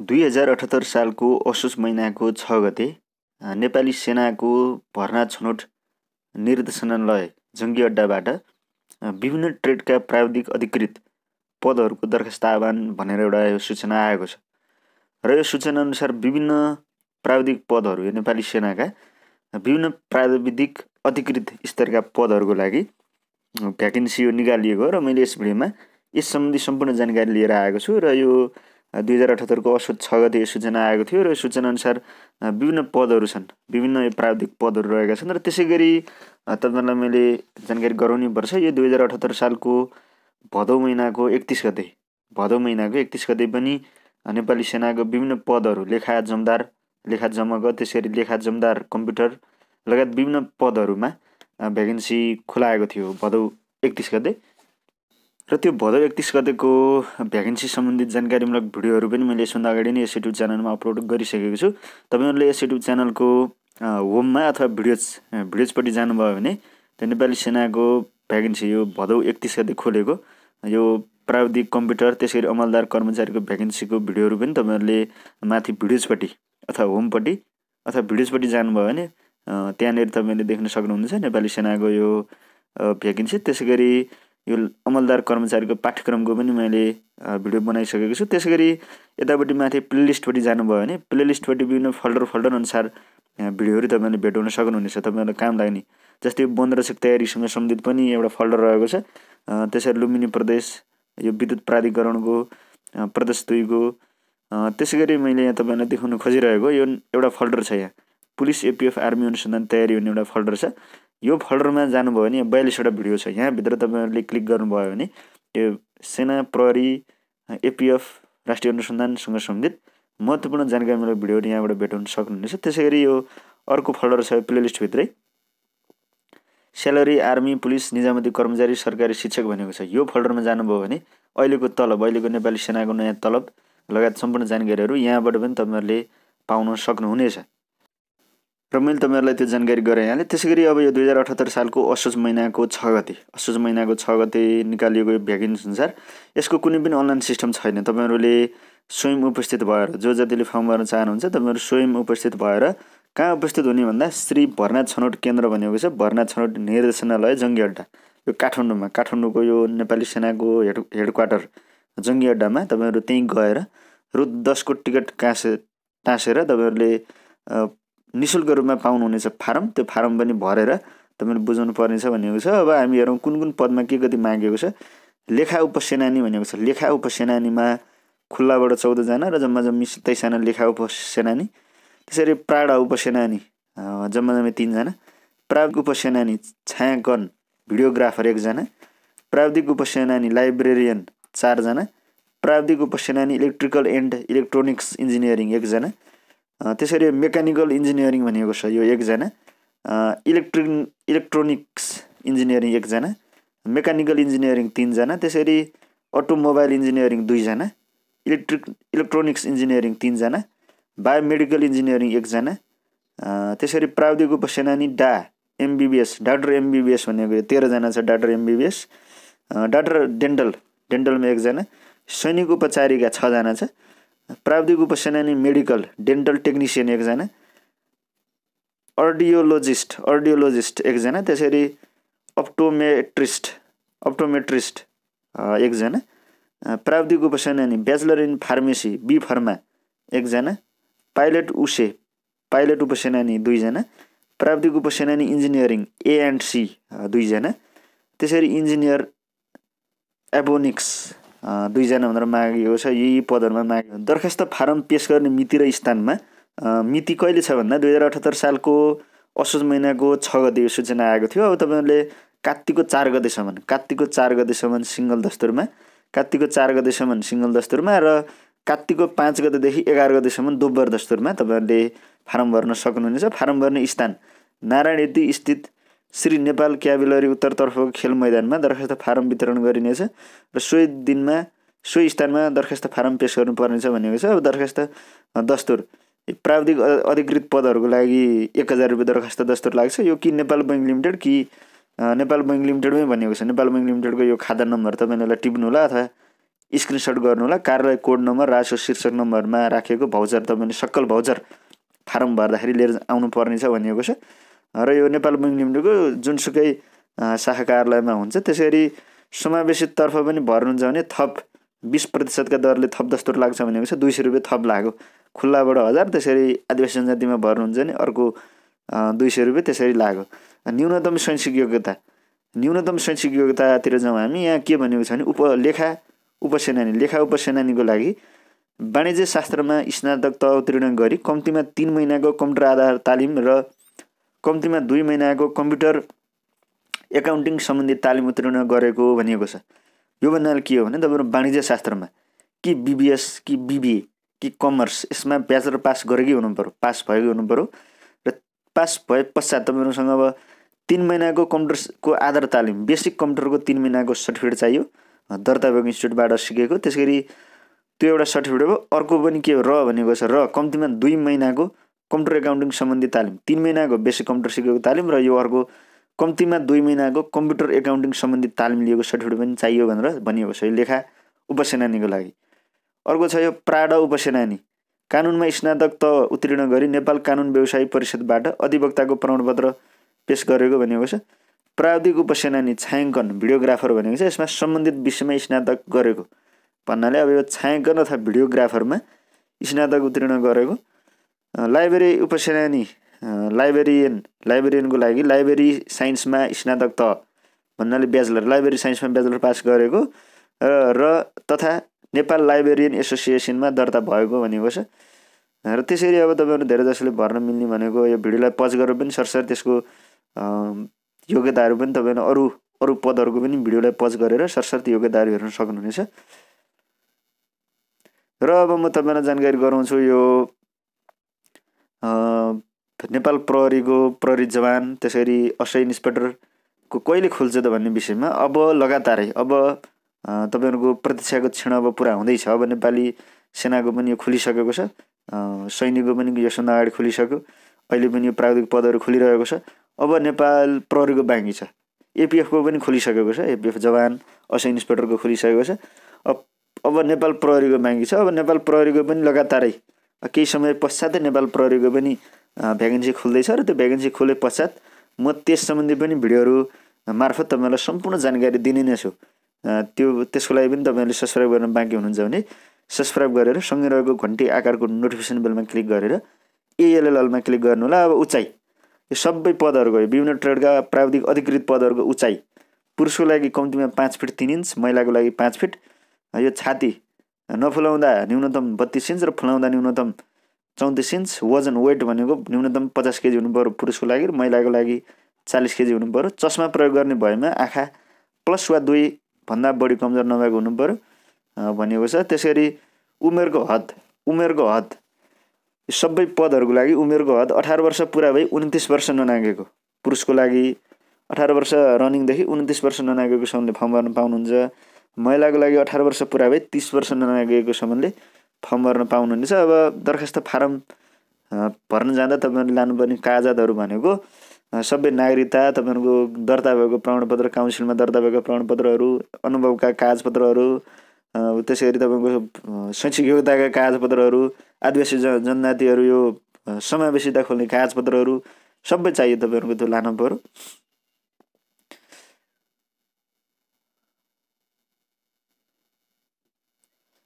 दुई हजार अठहत्तर सालको असोज महिनाको छ गते नेपाली सेनाको भर्ना छनौट निर्देशनालय जङ्गी अड्डाबाट विभिन्न ट्रेडका प्राविधिक अधिकृत पदहरूको दरखास्त आह्वान भनेर एउटा यो सूचना आएको छ र यो सूचना अनुसार विभिन्न प्राविधिक पदहरू नेपाली सेनाका विभिन्न प्राविधिक अधिकृत स्तरका पदहरूको लागि भ्याकेन्सी यो निकालिएको र मैले यस भिडियोमा यस सम्बन्धी सम्पूर्ण जानकारी लिएर आएको छु र यो दुई हजार अठहत्तरको असोज छ गते यो सूचना आएको थियो र यो सूचनाअनुसार विभिन्न पदहरू छन् विभिन्न प्राविधिक पदहरू रहेका छन् र त्यसै गरी तपाईँलाई मैले जानकारी गराउनै पर्छ यो दुई हजार अठहत्तर सालको भदौ महिनाको एकतिस गते भदौ महिनाको एकतिस गते पनि नेपाली सेनाको विभिन्न पदहरू लेखा जमदार लेखा जमग त्यसै गरी लेखा जमदार कम्प्युटर लगायत विभिन्न पदहरूमा भ्याकेन्सी खुलाएको थियो भदौ एकतिस गते र त्यो भदौ एकतिस गतेको भ्याकेन्सी सम्बन्धित जानकारीमूलक भिडियोहरू पनि मैले यसभन्दा अगाडि नै यस युट्युब च्यानलमा अपलोड गरिसकेको छु तपाईँहरूले यस युट्युब च्यानलको होममा अथवा भिडियोज भिडियोजपट्टि जानुभयो भने त्यो नेपाली सेनाको भ्याकेन्सी यो भदौ एकतिस गते खोलेको यो प्राविधिक कम्प्युटर त्यसै गरी अमलदार कर्मचारीको भ्याकेन्सीको भिडियोहरू पनि तपाईँहरूले माथि भिडियोजपट्टि अथवा होमपट्टि अथवा भिडियोजपट्टि जानुभयो भने त्यहाँनिर तपाईँले देख्न सक्नुहुन्छ नेपाली सेनाको यो भ्याकेन्सी त्यसै गरी यो अमलदार कर्मचारीको पाठ्यक्रमको पनि मैले भिडियो बनाइसकेको छु त्यसै गरी यतापट्टि माथि प्लेलिस्टपट्टि जानुभयो भने प्लेलिस्टपट्टि विभिन्न फोल्डर फोल्डर अनुसार भिडियोहरू तपाईँले भेटाउन सक्नुहुनेछ तपाईँहरूलाई काम लाग्ने जस्तै बन्द रक्षक तयारीसँग सम्बन्धित पनि एउटा फोल्डर रहेको छ त्यसरी लुम्बिनी प्रदेश यो विद्युत प्राधिकरणको प्रदेश दुईको त्यसै गरी मैले यहाँ तपाईँलाई देखाउन खोजिरहेको यो एउटा फोल्डर छ यहाँ पुलिस एपिएफ आर्मी अनुसन्धान तयारी हुने एउटा फोल्डर छ यो फोल्डरमा जानुभयो भने बयालिसवटा भिडियो छ यहाँभित्र तपाईँहरूले क्लिक गर्नुभयो भने यो सेना प्रहरी एपिएफ राष्ट्रिय अनुसन्धानसँग सम्बन्धित महत्त्वपूर्ण जानकारीमूलक भिडियोहरू यहाँबाट भेटाउन सक्नुहुनेछ त्यसै गरी यो अर्को फोल्डर छ प्लेलिस्टभित्रै स्यालेरी आर्मी पुलिस निजामती कर्मचारी सरकारी शिक्षक भनेको छ यो फोल्डरमा जानुभयो भने अहिलेको तलब अहिलेको नेपाली सेनाको नयाँ तलब लगायत सम्पूर्ण जानकारीहरू यहाँबाट पनि तपाईँहरूले पाउन सक्नुहुनेछ र मैले तपाईँहरूलाई त्यो जानकारी गराइहालेँ यहाँले त्यसै गरी अब यो दुई हजार अठहत्तर सालको असोज महिनाको छ गते असोज महिनाको छ गते निकालिएको यो भ्याकेन्स अनुसार यसको कुनै पनि अनलाइन सिस्टम छैन तपाईँहरूले स्वयं उपस्थित भएर जो जतिले फर्म भर्न चाहनुहुन्छ तपाईँहरू स्वयं उपस्थित भएर कहाँ उपस्थित हुने भन्दा श्री भर्ना छनौट केन्द्र भनेको छ भर्ना छनौट निर्देशनालय जङ्गी अड्डा यो काठमाडौँमा काठमाडौँको यो नेपाली सेनाको हेड क्वार्टर जङ्गी अड्डामा तपाईँहरू त्यहीँ गएर रु दसको टिकट काँसे टाँसेर तपाईँहरूले नि शुल्क रूपमा पाउनुहुनेछ फारम त्यो फारम पनि भरेर तपाईँले बुझाउनु पर्नेछ भनेको छ अब हामी हेरौँ कुन कुन पदमा के कति मागेको छ लेखा उपसेनानी भनेको छ लेखा उपसेनानीमा खुल्लाबाट चौधजना र जम्मा जम्मी सत्ताइसजना लेखा उपसेनानी त्यसरी प्राण उपसेनानी जम्मा जम्मी तिनजना प्राविधिक उपसेनानी छायाकन भिडियोग्राफर एकजना प्राविधिक उपसेनानी लाइब्रेरियन चारजना प्राविधिक उपसेनानी इलेक्ट्रिकल एन्ड इलेक्ट्रोनिक्स इन्जिनियरिङ एकजना त्यसरी मेकानिकल इन्जिनियरिङ भनेको छ यो एकजना इलेक्ट्रिक इलेक्ट्रोनिक्स इन्जिनियरिङ एकजना मेकानिकल इन्जिनियरिङ तिनजना त्यसरी अटोमोबाइल इन्जिनियरिङ दुईजना इलेक्ट्रिक इलेक्ट्रोनिक्स इन्जिनियरिङ तिनजना बायोमेडिकल इन्जिनियरिङ एकजना त्यसरी प्राविधिक उपसेनानी डा एमबिबिएस डाक्टर एमबिबिएस भनेको यो तेह्रजना छ डाक्टर एमबिबिएस डाक्टर डेन्टल डेन्टलमा एकजना सैनिक उपचारिका छजना छ प्राविधिक उपसेना मेडिकल डेन्टल टेक्निसियन एकजना अर्डियोलोजिस्ट अर्डियोलोजिस्ट एकजना त्यसरी अप्टोमेट्रिस्ट अप्टोमेट्रिस्ट एकजना प्राविधिक उपसेना bachelor in pharmacy B pharma एकजना पाइलट उसे पाइलट उपसेनानी दुईजना प्राविधिक उपसेनानी इन्जिनियरिङ ए एन्ड सी दुईजना त्यसरी इन्जिनियर एबोनिक्स दुईजना भनेर मागेको छ यी पदहरूमा मागेको दरखास्त फारम पेस गर्ने मिति र स्थानमा मिति कहिले छ भन्दा दुई हजार अठहत्तर सालको असोज महिनाको छ गते यो सूचना आएको थियो अब तपाईँहरूले कात्तिको चार गतेसम्म कात्तिको चार गतेसम्म सिङ्गल दस्तुरमा कात्तिको चार गतेसम्म सिङ्गल दस्तुरमा र कात्तिको पाँच गतेदेखि एघार गतेसम्म दोब्बर दस्तुरमा तपाईँहरूले फारम भर्न सक्नुहुनेछ फारम भर्ने स्थान नारायण यति स्थित श्री नेपाल क्याबिलरी उत्तरतर्फको खेल मैदानमा दरखास्त फारम वितरण गरिनेछ र सोही दिनमा सोही स्थानमा दरखास्त फारम पेस गर्नुपर्नेछ भनेको छ अब दरखास्त दस्तुर प्राविधिक अधिकृत पदहरूको लागि एक हजार रुपियाँ दरखास्त दस्तुर लाग्छ यो कि नेपाल बैङ्क लिमिटेड कि नेपाल बैङ्क लिमिटेडमै भनेको छ नेपाल बैङ्क लिमिटेडको यो खाता नम्बर तपाईँले टिप्नु होला अथवा स्क्रिनसट होला कार्यालय कोड नम्बर राजस्व शीर्षक नम्बरमा राखेको भाउचर तपाईँले सक्कल भाउचर फारम भर्दाखेरि लिएर आउनुपर्नेछ भनिएको छ र यो नेपाल बैङ्क लिमिटेडको जुनसुकै शाखा कार्यालयमा हुन्छ त्यसै गरी समावेशितर्फ पनि भर्नुहुन्छ भने थप बिस प्रतिशतका दरले थप दस्तुर लाग्छ भनेको छ दुई सय रुपियाँ थप लाग्यो खुल्लाबाट हजार त्यसरी आदिवासी जनजातिमा भर्नुहुन्छ भने अर्को दुई सय रुपियाँ त्यसरी लाग्यो न्यूनतम शैक्षिक योग्यता न्यूनतम शैक्षिक योग्यतातिर जाउँ हामी यहाँ के भनेको छ भने उपलेखा उपसेनानी लेखा उपसेनानीको लागि वाणिज्य शास्त्रमा स्नातक तह उत्तीर्ण गरी कम्तीमा तिन महिनाको कम्प्युटर आधार तालिम र कम्तीमा दुई महिनाको कम्प्युटर एकाउन्टिङ सम्बन्धी तालिम उत्तीर्ण गरेको भनिएको छ यो भन्नाले के हो भने तपाईँहरू वाणिज्य शास्त्रमा कि बिबिएस कि बिबिए कि कमर्स यसमा ब्याचलर पास गरेकै हुनुपऱ्यो पास भएकै हुनुपऱ्यो र पास भए पश्चात तपाईँहरूसँग अब तिन महिनाको कम्प्युटरको आधार तालिम बेसिक कम्प्युटरको तिन महिनाको सर्टिफिकेट चाहियो दर्ता भएको इन्स्टिट्युटबाट सिकेको त्यस गरी त्यो एउटा सर्टिफिकेट हो अर्को पनि के हो र भनेको छ र कम्तीमा दुई महिनाको कम्प्युटर एकाउन्टिङ सम्बन्धी तालिम तिन महिनाको बेसिक कम्प्युटर सिकेको तालिम र यो अर्को कम्तीमा दुई महिनाको कम्प्युटर एकाउन्टिङ सम्बन्धी तालिम लिएको सर्टिफिकेट पनि चाहियो भनेर भनिएको छ यो लेखा उपसेनानीको लागि अर्को छ यो प्राड उपसेनानी कानुनमा स्नातक त उत्तीर्ण गरी नेपाल कानुन व्यवसाय परिषदबाट अधिवक्ताको प्रमाणपत्र पेस गरेको भनेको छ प्राविधिक उपसेनानी छायाङ्कन भिडियोग्राफर भनेको छ यसमा सम्बन्धित विषयमा स्नातक गरेको भन्नाले अब यो छायाङ्कन अथवा भिडियोग्राफरमा स्नातक उत्तीर्ण गरेको लाइब्रेरी उपसेनानी लाइब्रेरियन लाइब्रेरियनको लागि लाइब्रेरी साइन्समा स्नातक त भन्नाले ब्याचलर लाइब्रेरी साइन्समा ब्याचलर पास गरेको र तथा नेपाल लाइब्रेरियन एसोसिएसनमा दर्ता भएको भनेको छ र त्यसरी अब तपाईँहरू धेरै जसोले भर्न मिल्ने भनेको यो भिडियोलाई पज गरेर पनि सरसर त्यसको योग्यताहरू पनि तपाईँहरू अरू अरू पदहरूको पनि भिडियोलाई पज गरेर सरसर्ती योग्यताहरू हेर्न सक्नुहुनेछ र अब म तपाईँलाई जानकारी गराउँछु यो नेपाल प्रहरीको प्रहरी जवान त्यसरी गरी असै इन्सपेक्टरको कहिले खुल्छ त भन्ने विषयमा अब लगातारै अब तपाईँहरूको प्रतीक्षाको क्षण अब पुरा हुँदैछ अब नेपाली सेनाको पनि यो खुलिसकेको छ सैनिकको पनि योभन्दा अगाडि खुलिसक्यो अहिले पनि यो प्राविधिक पदहरू खुलिरहेको छ अब नेपाल प्रहरीको बाँकी छ एपिएफको पनि खुलिसकेको छ एपिएफ जवान असै इन्सपेक्टरको खुलिसकेको छ अब अब नेपाल प्रहरीको बाँकी छ अब नेपाल प्रहरीको पनि लगातारै केही समय पश्चातै नेपाल प्रहरीको पनि भ्याकेन्सी खुल्दैछ र त्यो भ्याकेन्सी खोले पश्चात म त्यस सम्बन्धी पनि भिडियोहरू मार्फत तपाईँहरूलाई सम्पूर्ण जानकारी दिने नै छु त्यो त्यसको लागि पनि तपाईँहरूले सब्सक्राइब गर्न बाँकी हुनुहुन्छ भने सब्सक्राइब गरेर सँगै रहेको घन्टी आकारको नोटिफिकेसन बेलमा क्लिक गरेर एएलएलएलमा क्लिक गर्नु होला अब उचाइ यो सबै पदहरूको विभिन्न ट्रेडका प्राविधिक अधिकृत पदहरूको उचाइ पुरुषको लागि कम्तीमा पाँच फिट तिन इन्च महिलाको लागि पाँच फिट यो छाती नफुलाउँदा न्यूनतम बत्तिस इन्च र फुलाउँदा न्यूनतम चौतिस इन्च वजन वेट भनेको न्यूनतम पचास केजी हुनु पऱ्यो पुरुषको लागि र महिलाको लागि चालिस केजी हुनु पऱ्यो चस्मा प्रयोग गर्ने भएमा आँखा प्लस वा दुईभन्दा बढी कमजोर नभएको हुनु पऱ्यो भनेको छ त्यसरी उमेरको हद उमेरको हद सबै पदहरूको लागि उमेरको हद अठार वर्ष पुरा भई उन्तिस वर्ष ननागेको पुरुषको लागि अठार वर्ष रनिङदेखि उन्तिस वर्ष ननागेको छ फर्म भर्न पाउनुहुन्छ महिलाको लागि अठार वर्ष पुरा भए तिस वर्ष नलागेको सम्बन्धले फर्म भर्न पाउनुहुनेछ अब दरखास्त फारम भर्न जाँदा तपाईँहरूले लानुपर्ने कागजातहरू भनेको सबै नागरिकता तपाईँहरूको दर्ता भएको प्रमाणपत्र काउन्सिलमा दर्ता भएको प्रमाणपत्रहरू अनुभवका कागजपत्रहरू त्यसै गरी तपाईँको शैक्षिक योग्यताका कागजपत्रहरू आदिवासी ज जनजातिहरू यो समावेशिता खोल्ने कागजपत्रहरू सबै चाहियो तपाईँहरूको त्यो लानु पऱ्यो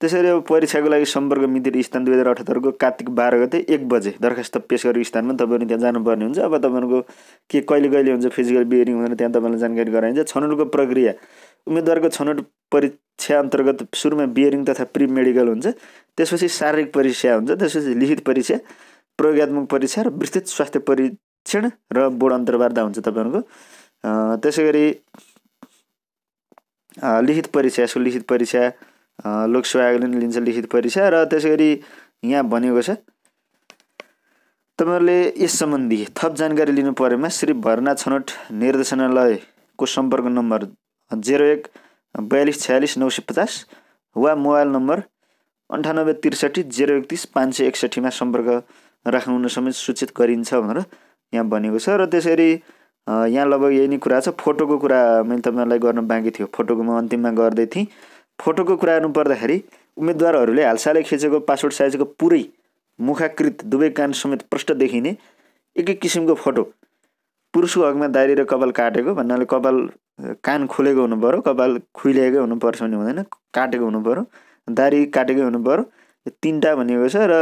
त्यसरी अब परीक्षाको लागि सम्पर्क मिति स्थान दुई हजार अठहत्तरको कार्तिक बाह्र गते एक बजे दरखास्त पेस गरेको स्थानमा तपाईँहरू त्यहाँ जानुपर्ने हुन्छ अब तपाईँहरूको के कहिले कहिले हुन्छ फिजिकल बियरिङ हुँदैन त्यहाँ तपाईँलाई जानकारी गराइन्छ छनौटको प्रक्रिया उम्मेद्वारको छनौट परीक्षा अन्तर्गत सुरुमा बियरिङ तथा प्रि मेडिकल हुन्छ त्यसपछि शारीरिक परीक्षा हुन्छ त्यसपछि लिखित परीक्षा प्रयोगत्मक परीक्षा र विस्तृत स्वास्थ्य परीक्षण र बोर्ड अन्तर्वार्ता हुन्छ तपाईँहरूको त्यसै गरी लिखित परीक्षा यसको लिखित परीक्षा लोकसेवा आयोगले लिन्छ लिखित परीक्षा र त्यसै गरी यहाँ भनेको छ तपाईँहरूले यस सम्बन्धी थप जानकारी लिनु परेमा श्री भर्ना छनौट निर्देशनालयको सम्पर्क नम्बर जेरो एक बयालिस छ्यालिस नौ सय पचास वा मोबाइल नम्बर अन्ठानब्बे त्रिसठी जेरो एकतिस पाँच सय एकसठीमा सम्पर्क राख्नु समेत सूचित गरिन्छ भनेर यहाँ भनेको छ र त्यसरी यहाँ लगभग यही नै कुरा छ फोटोको कुरा मैले तपाईँहरूलाई गर्न बाँकी थियो फोटोको म अन्तिममा गर्दै थिएँ फोटोको कुरा गर्नु गर्नुपर्दाखेरि उम्मेद्वारहरूले हालसालै खिचेको पासपोर्ट साइजको पुरै मुखाकृत दुवै कान समेत प्रष्ट देखिने एक एक किसिमको फोटो पुरुषको हकमा दाइरी र कपाल काटेको भन्नाले कपाल कान खोलेको हुनुपऱ्यो कपाल खुइल्याएकै हुनुपर्छ भने हुँदैन काटेको हुनुपऱ्यो दारी काटेकै हुनुपऱ्यो यो तिनवटा भनेको छ र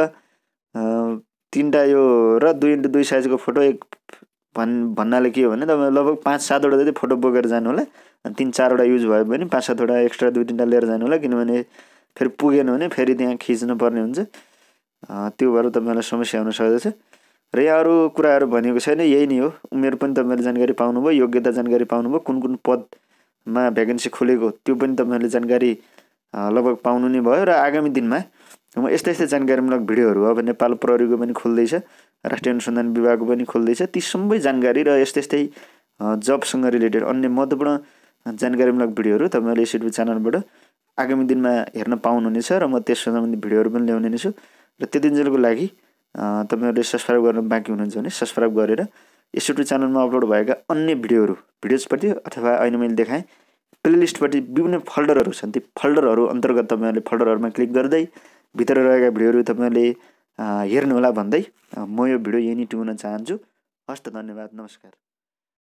तिनवटा यो र दुई इन्टु दुई साइजको फोटो एक भन् भन्नाले के हो भने तपाईँ लगभग पाँच सातवटा जति फोटो बोकेर जानु होला तिन चारवटा युज भयो भने पाँच सातवटा एक्स्ट्रा दुई तिनवटा लिएर जानु होला किनभने फेरि पुगेन भने फेरि त्यहाँ खिच्नुपर्ने हुन्छ त्यो भएर तपाईँलाई समस्या हुन सक्दछ र यहाँ अरू कुराहरू भनेको छैन यही नै हो उमेर पनि तपाईँहरूले जानकारी पाउनुभयो योग्यता जानकारी पाउनुभयो कुन कुन पदमा भ्याकेन्सी खोलेको त्यो पनि तपाईँहरूले जानकारी लगभग पाउनु नै भयो र आगामी दिनमा म यस्तै यस्तै जानकारीमूलक भिडियोहरू अब नेपाल प्रहरीको पनि खोल्दैछ राष्ट्रिय अनुसन्धान विभागको पनि खोल्दैछ ती सबै जानकारी र यस्तै यस्तै जबसँग रिलेटेड अन्य महत्त्वपूर्ण जानकारीमूलक भिडियोहरू तपाईँहरूले यस युट्युब च्यानलबाट आगामी दिनमा हेर्न पाउनुहुनेछ र म त्यस सम्बन्धी भिडियोहरू पनि ल्याउने नै छु र त्यो दिनजेलको लागि तपाईँहरूले सब्सक्राइब गर्नु बाँकी हुनुहुन्छ भने सब्सक्राइब गरेर यस युट्युब च्यानलमा अपलोड भएका अन्य भिडियोहरू भिडियोजपट्टि अथवा अहिले मैले देखाएँ प्लेलिस्टपट्टि विभिन्न फोल्डरहरू छन् ती फोल्डरहरू अन्तर्गत तपाईँहरूले फोल्डरहरूमा क्लिक गर्दै भित्र रहेका भिडियोहरू तपाईँहरूले हेर्नुहोला भन्दै म यो भिडियो यहीँ नै टुङ्गन चाहन्छु हस्त धन्यवाद नमस्कार